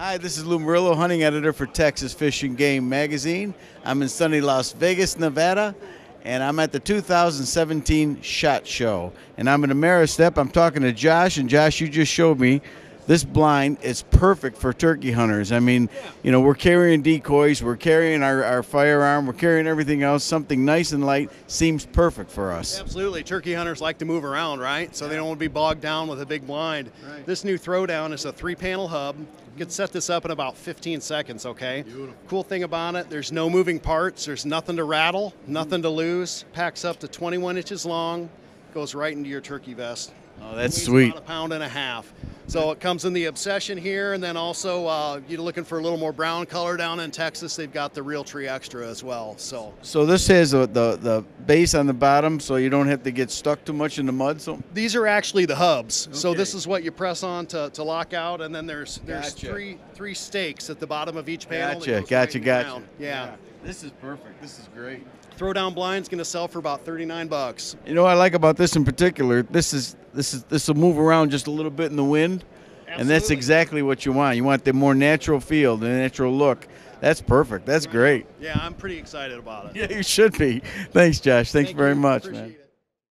Hi, this is Lou Murillo, hunting editor for Texas Fish and Game magazine. I'm in sunny Las Vegas, Nevada, and I'm at the 2017 SHOT Show. And I'm in Ameristep. I'm talking to Josh, and Josh, you just showed me this blind is perfect for turkey hunters. I mean, you know, we're carrying decoys, we're carrying our, our firearm, we're carrying everything else. Something nice and light seems perfect for us. Absolutely. Turkey hunters like to move around, right? So they don't want to be bogged down with a big blind. Right. This new throwdown is a three panel hub. You can set this up in about 15 seconds, okay? Beautiful. Cool thing about it, there's no moving parts, there's nothing to rattle, nothing to lose. Packs up to 21 inches long, goes right into your turkey vest. Oh, that's sweet. a pound and a half. So it comes in the obsession here, and then also uh, you're looking for a little more brown color down in Texas. They've got the real tree extra as well. So so this has the, the, the base on the bottom, so you don't have to get stuck too much in the mud. So these are actually the hubs. Okay. So this is what you press on to, to lock out, and then there's there's gotcha. three three stakes at the bottom of each panel. Gotcha, gotcha, right gotcha. yeah. yeah. This is perfect. This is great. Throwdown blind's going to sell for about 39 bucks. You know what I like about this in particular, this is this is this will move around just a little bit in the wind. Absolutely. And that's exactly what you want. You want the more natural feel, the natural look. That's perfect. That's great. Yeah, I'm pretty excited about it. Yeah, you should be. Thanks, Josh. Thanks Thank very you. much, Appreciate man. It.